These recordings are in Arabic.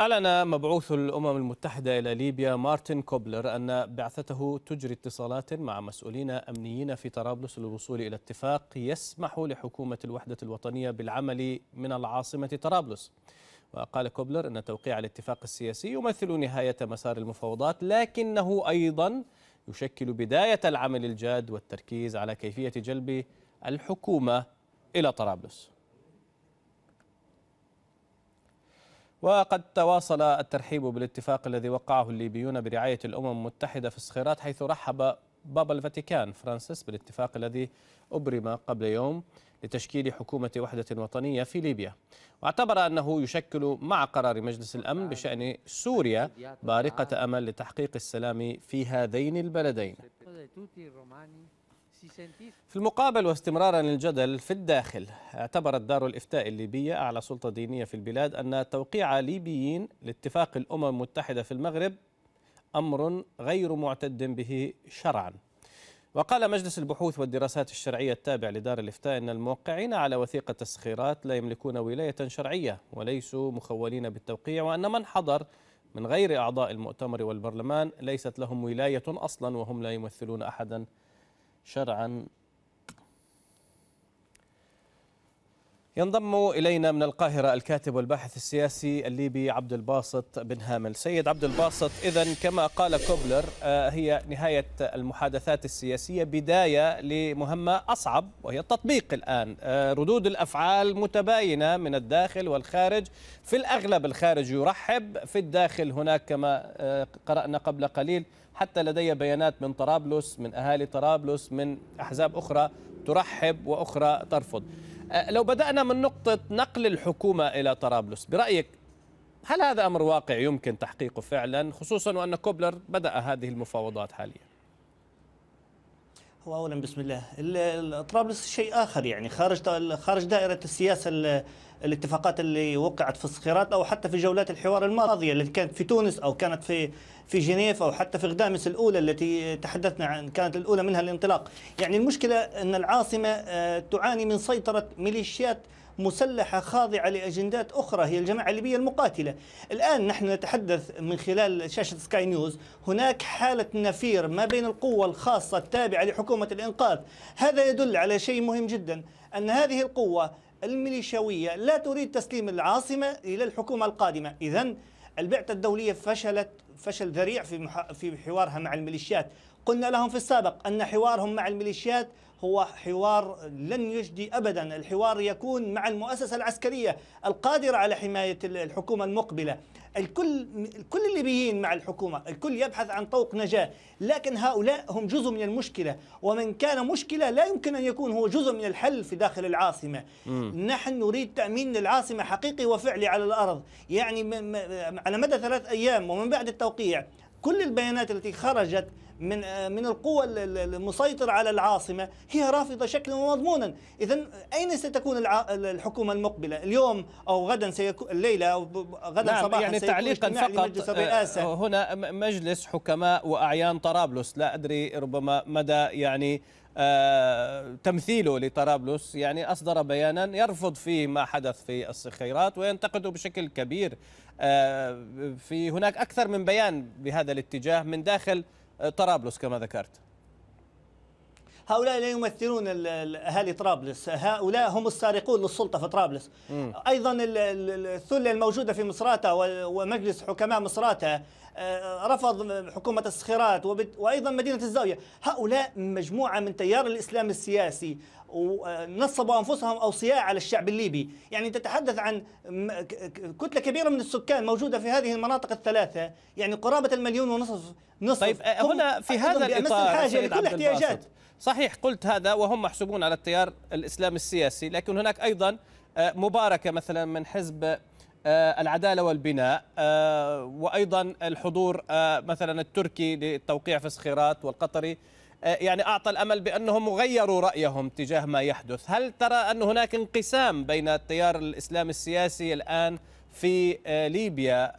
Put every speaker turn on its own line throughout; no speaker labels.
أعلن مبعوث الأمم المتحدة إلى ليبيا مارتن كوبلر أن بعثته تجري اتصالات مع مسؤولين أمنيين في طرابلس للوصول إلى اتفاق يسمح لحكومة الوحدة الوطنية بالعمل من العاصمة طرابلس وقال كوبلر أن توقيع الاتفاق السياسي يمثل نهاية مسار المفاوضات لكنه أيضا يشكل بداية العمل الجاد والتركيز على كيفية جلب الحكومة إلى طرابلس وقد تواصل الترحيب بالاتفاق الذي وقعه الليبيون برعاية الأمم المتحدة في الصخيرات حيث رحب بابا الفاتيكان فرانسيس بالاتفاق الذي أبرم قبل يوم لتشكيل حكومة وحدة وطنية في ليبيا واعتبر أنه يشكل مع قرار مجلس الأمن بشأن سوريا بارقة أمل لتحقيق السلام في هذين البلدين في المقابل واستمرارا للجدل في الداخل اعتبرت دار الافتاء الليبيه اعلى سلطه دينيه في البلاد ان توقيع ليبيين لاتفاق الامم المتحده في المغرب امر غير معتد به شرعا وقال مجلس البحوث والدراسات الشرعية التابع لدار الإفتاء أن الموقعين على وثيقة التسخيرات لا يملكون ولاية شرعية وليسوا مخولين بالتوقيع وأن من حضر من غير أعضاء المؤتمر والبرلمان ليست لهم ولاية أصلا وهم لا يمثلون أحدا شرعا ينضم إلينا من القاهرة الكاتب والباحث السياسي الليبي عبد الباسط بن هامل سيد عبد الباسط إذا كما قال كوبلر آه، هي نهاية المحادثات السياسية بداية لمهمة أصعب وهي التطبيق الآن آه، ردود الأفعال متباينة من الداخل والخارج في الأغلب الخارج يرحب في الداخل هناك كما آه، قرأنا قبل قليل حتى لدي بيانات من طرابلس من أهالي طرابلس من أحزاب أخرى ترحب وأخرى ترفض أه، لو بدأنا من نقطة نقل الحكومة إلى طرابلس برأيك هل هذا أمر واقع يمكن تحقيقه فعلا خصوصا وأن كوبلر بدأ هذه المفاوضات حاليا
هو اولا بسم الله طرابلس شيء اخر يعني خارج خارج دائره السياسه الاتفاقات اللي وقعت في الصخيرات او حتى في جولات الحوار الماضيه التي كانت في تونس او كانت في في جنيف او حتى في غدامس الاولى التي تحدثنا عن كانت الاولى منها الانطلاق يعني المشكله ان العاصمه آه، تعاني من سيطره ميليشيات مسلحة خاضعة لأجندات أخرى هي الجماعة الليبية المقاتلة الآن نحن نتحدث من خلال شاشة سكاي نيوز هناك حالة نفير ما بين القوة الخاصة التابعة لحكومة الإنقاذ هذا يدل على شيء مهم جدا أن هذه القوة الميليشياوية لا تريد تسليم العاصمة إلى الحكومة القادمة إذا البعثة الدولية فشلت فشل ذريع في في حوارها مع الميليشيات قلنا لهم في السابق أن حوارهم مع الميليشيات هو حوار لن يجدي ابدا، الحوار يكون مع المؤسسه العسكريه القادره على حمايه الحكومه المقبله. الكل كل الليبيين مع الحكومه، الكل يبحث عن طوق نجاه، لكن هؤلاء هم جزء من المشكله، ومن كان مشكله لا يمكن ان يكون هو جزء من الحل في داخل العاصمه. م. نحن نريد تامين العاصمه حقيقي وفعلي على الارض، يعني على مدى ثلاث ايام ومن بعد التوقيع كل البيانات التي خرجت من آه، من القوى المسيطرة على العاصمة هي رافضة شكلا ومضمونا إذا أين ستكون الحكومة المقبلة اليوم أو غدا سيكون الليلة أو غدا نعم صباحا يعني تعليقا فقط مجلس
آه، هنا مجلس حكماء وأعيان طرابلس لا أدري ربما مدى يعني آه تمثيله لطرابلس يعني أصدر بيانا يرفض فيه ما حدث في الصخيرات وينتقده بشكل كبير آه في هناك أكثر من بيان بهذا الاتجاه من داخل طرابلس كما ذكرت هؤلاء لا يمثلون اهالي
طرابلس هؤلاء هم السارقون للسلطه في طرابلس ايضا الثله الموجوده في مصراته ومجلس حكماء مصراته آه، رفض حكومة الصخيرات وأيضا مدينة الزاوية هؤلاء مجموعة من تيار الإسلام السياسي ونصبوا أنفسهم أوصياء على الشعب الليبي يعني تتحدث عن كتلة كبيرة من السكان موجودة في هذه المناطق الثلاثة يعني قرابة المليون ونصف نصف طيب آه، هنا في هذا الإطار الحاجة لكل احتياجات
صحيح قلت هذا وهم محسوبون على التيار الإسلام السياسي لكن هناك أيضا آه، مباركة مثلا من حزب آه، العدالة والبناء آه، وأيضا الحضور آه، مثلا التركي للتوقيع في صخيرات والقطري يعني أعطى الأمل بأنهم غيروا رأيهم تجاه ما يحدث هل ترى أن هناك انقسام بين التيار الإسلامي السياسي الآن في ليبيا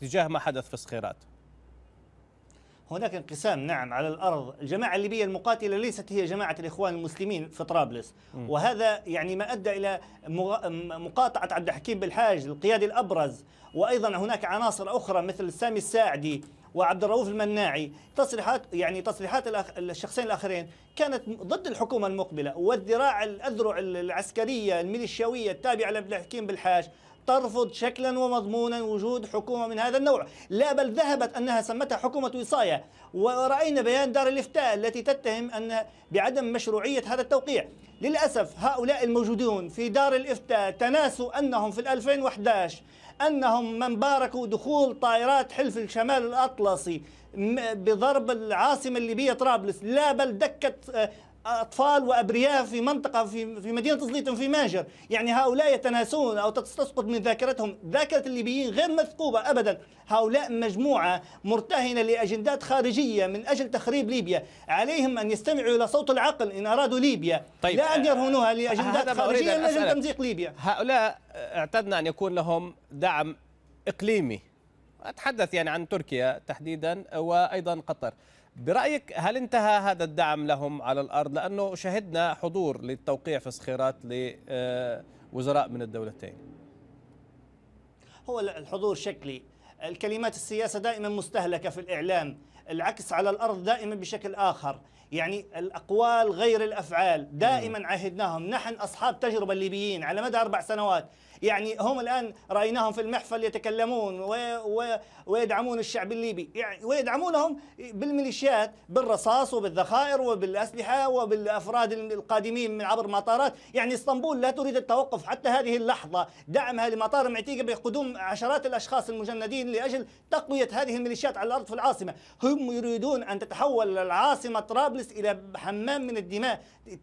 تجاه ما حدث في صخيرات؟ هناك
انقسام نعم على الارض، الجماعه الليبيه المقاتله ليست هي جماعه الاخوان المسلمين في طرابلس، وهذا يعني ما ادى الى مقاطعه عبد الحكيم بالحاج القيادي الابرز، وايضا هناك عناصر اخرى مثل سامي الساعدي وعبد الرؤوف المناعي تصريحات يعني تصريحات الشخصين الاخرين كانت ضد الحكومه المقبله والذراع الاذرع العسكريه الميليشياويه التابعه لعبد الحكيم بالحاج ترفض شكلا ومضمونا وجود حكومة من هذا النوع لا بل ذهبت أنها سمتها حكومة وصاية ورأينا بيان دار الإفتاء التي تتهم أن بعدم مشروعية هذا التوقيع للأسف هؤلاء الموجودون في دار الإفتاء تناسوا أنهم في 2011 أنهم من باركوا دخول طائرات حلف الشمال الأطلسي بضرب العاصمة الليبية طرابلس لا بل دكت آه، اطفال وابرياء في منطقه في في مدينه زليتون في ماجر، يعني هؤلاء يتناسون او تسقط من ذاكرتهم، ذاكره الليبيين غير مثقوبه ابدا، هؤلاء مجموعه مرتهنه لاجندات خارجيه من اجل تخريب ليبيا، عليهم ان يستمعوا الى صوت العقل ان ارادوا ليبيا، طيب لا ان يرهنوها لاجندات خارجيه من اجل تمزيق ليبيا.
هؤلاء اعتدنا ان يكون لهم دعم اقليمي. اتحدث يعني عن تركيا تحديدا وايضا قطر. برأيك هل انتهى هذا الدعم لهم على الأرض لأنه شهدنا حضور للتوقيع في صخيرات لوزراء من الدولتين
هو الحضور شكلي الكلمات السياسة دائما مستهلكة في الإعلام العكس على الأرض دائما بشكل آخر يعني الأقوال غير الأفعال دائما عهدناهم نحن أصحاب تجربة الليبيين على مدى أربع سنوات يعني هم الآن رأيناهم في المحفل يتكلمون ويدعمون الشعب الليبي يعني ويدعمونهم بالميليشيات بالرصاص وبالذخائر وبالأسلحة وبالأفراد القادمين من عبر مطارات يعني اسطنبول لا تريد التوقف حتى هذه اللحظة دعمها لمطار معتيقة بقدوم عشرات الأشخاص المجندين لأجل تقوية هذه الميليشيات على الأرض في العاصمة هم يريدون أن تتحول العاصمة طرابلس إلى حمام من الدماء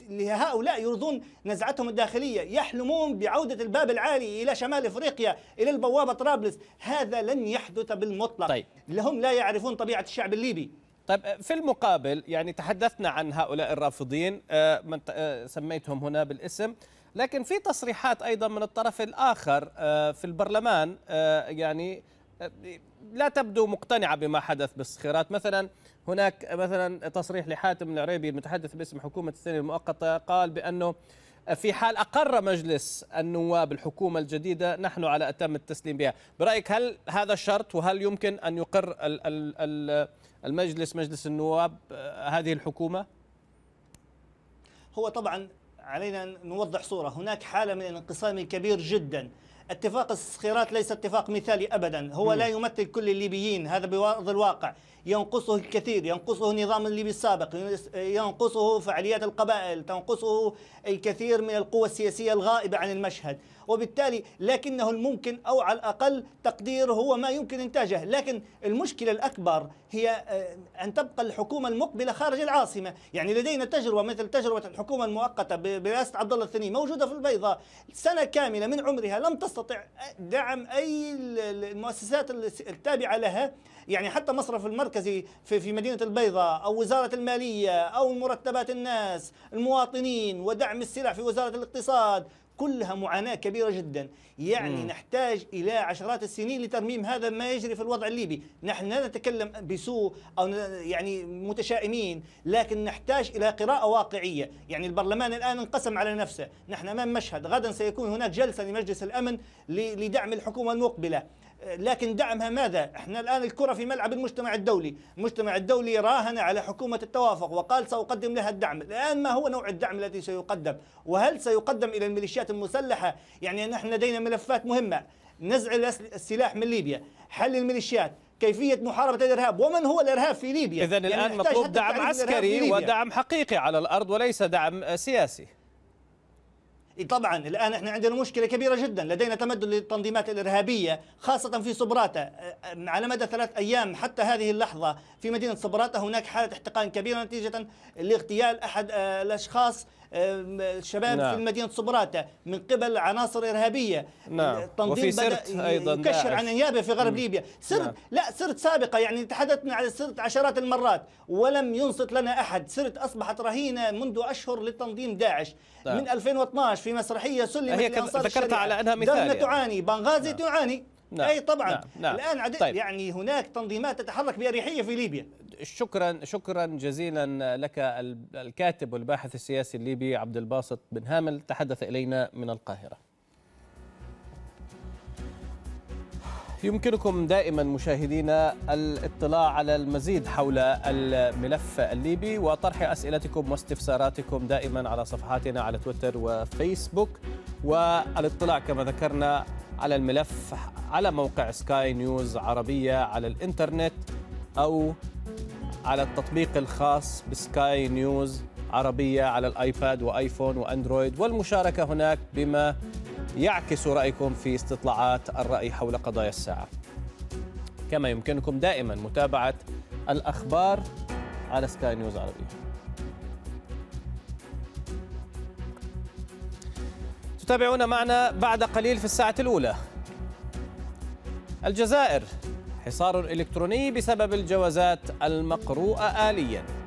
لهؤلاء يرضون نزعتهم الداخلية يحلمون بعودة الباب العالي إلى شمال إفريقيا إلى البوابة
طرابلس هذا لن يحدث بالمطلق طيب. هم لا يعرفون طبيعة الشعب الليبي طيب في المقابل يعني تحدثنا عن هؤلاء الرافضين آه، من آه، سميتهم هنا بالاسم لكن في تصريحات ايضا من الطرف الاخر آه، في البرلمان يعني لا تبدو مقتنعه بما حدث بالصخيرات مثلا هناك مثلا تصريح لحاتم العريبي المتحدث باسم حكومه الثانيه المؤقته قال بانه في حال أقر مجلس النواب الحكومة الجديدة نحن على أتم التسليم بها برأيك هل هذا شرط وهل يمكن أن يقر المجلس مجلس النواب آه، هذه الحكومة هو طبعا علينا
أن نوضح صورة هناك حالة من الانقسام كبير جدا اتفاق الصخيرات ليس اتفاق مثالي ابدا هو م. لا يمثل كل الليبيين هذا بارض الواقع ينقصه الكثير ينقصه النظام الليبي السابق ينقصه فعاليات القبائل تنقصه الكثير من القوى السياسية الغائبة عن المشهد وبالتالي لكنه الممكن أو على الأقل تقدير هو ما يمكن إنتاجه لكن المشكلة الأكبر هي آه، أن تبقى الحكومة المقبلة خارج العاصمة يعني لدينا تجربة مثل تجربة الحكومة المؤقتة برئاسة عبد الله الثاني موجودة في البيضاء سنة كاملة من عمرها لم تستطع دعم أي المؤسسات التابعة لها يعني حتى مصرف المركز المركزي في, في مدينة البيضاء أو وزارة المالية أو مرتبات الناس المواطنين ودعم السلع في وزارة الاقتصاد كلها معاناة كبيرة جدا يعني م. نحتاج إلى عشرات السنين لترميم هذا ما يجري في الوضع الليبي نحن لا نتكلم بسوء أو يعني متشائمين لكن نحتاج إلى قراءة واقعية يعني البرلمان الآن انقسم على نفسه نحن أمام مشهد غدا سيكون هناك جلسة لمجلس الأمن لدعم الحكومة المقبلة لكن دعمها ماذا؟ احنا الان الكره في ملعب المجتمع الدولي، المجتمع الدولي راهن على حكومه التوافق وقال ساقدم لها الدعم، الان ما هو نوع الدعم الذي سيقدم؟ وهل سيقدم الى الميليشيات المسلحه؟ يعني نحن لدينا ملفات مهمه، نزع السلاح من ليبيا، حل الميليشيات، كيفية محاربة الإرهاب ومن هو الإرهاب في ليبيا إذا يعني الآن مطلوب دعم عسكري ودعم
حقيقي على الأرض وليس دعم سياسي
إيه، طبعا الآن إحنا عندنا مشكلة كبيرة جدا لدينا تمدد للتنظيمات الإرهابية خاصة في صبراتة أه، أه، على مدى ثلاث أيام حتى هذه اللحظة في مدينة صبراتة هناك حالة احتقان كبيرة نتيجة لاغتيال أحد أه، الأشخاص الشباب نعم. في مدينه صبراته من قبل عناصر ارهابيه نعم. تنظيم وفي سرت ايضا يكشر عن انيابه في غرب مم. ليبيا سرت نعم. لا سرت سابقه يعني تحدثنا عن سرت عشرات المرات ولم ينصت لنا احد سرت اصبحت رهينه منذ اشهر لتنظيم داعش نعم. من 2012 في مسرحيه سلمت هي ذكرتها على انها مثال دارنا يعني. تعاني بنغازي نعم. تعاني نعم اي طبعا نعم نعم الان عد... طيب
يعني هناك تنظيمات تتحرك باريحيه في ليبيا شكرا شكرا جزيلا لك الكاتب والباحث السياسي الليبي عبد الباسط بن هامل تحدث الينا من القاهره يمكنكم دائما مشاهدينا الاطلاع على المزيد حول الملف الليبي وطرح اسئلتكم واستفساراتكم دائما على صفحاتنا على تويتر وفيسبوك والاطلاع كما ذكرنا على الملف على موقع سكاي نيوز عربية على الإنترنت أو على التطبيق الخاص بسكاي نيوز عربية على الآيباد وآيفون وأندرويد والمشاركة هناك بما يعكس رأيكم في استطلاعات الرأي حول قضايا الساعة كما يمكنكم دائما متابعة الأخبار على سكاي نيوز عربية تابعونا معنا بعد قليل في الساعة الأولى الجزائر حصار إلكتروني بسبب الجوازات المقروءة آلياً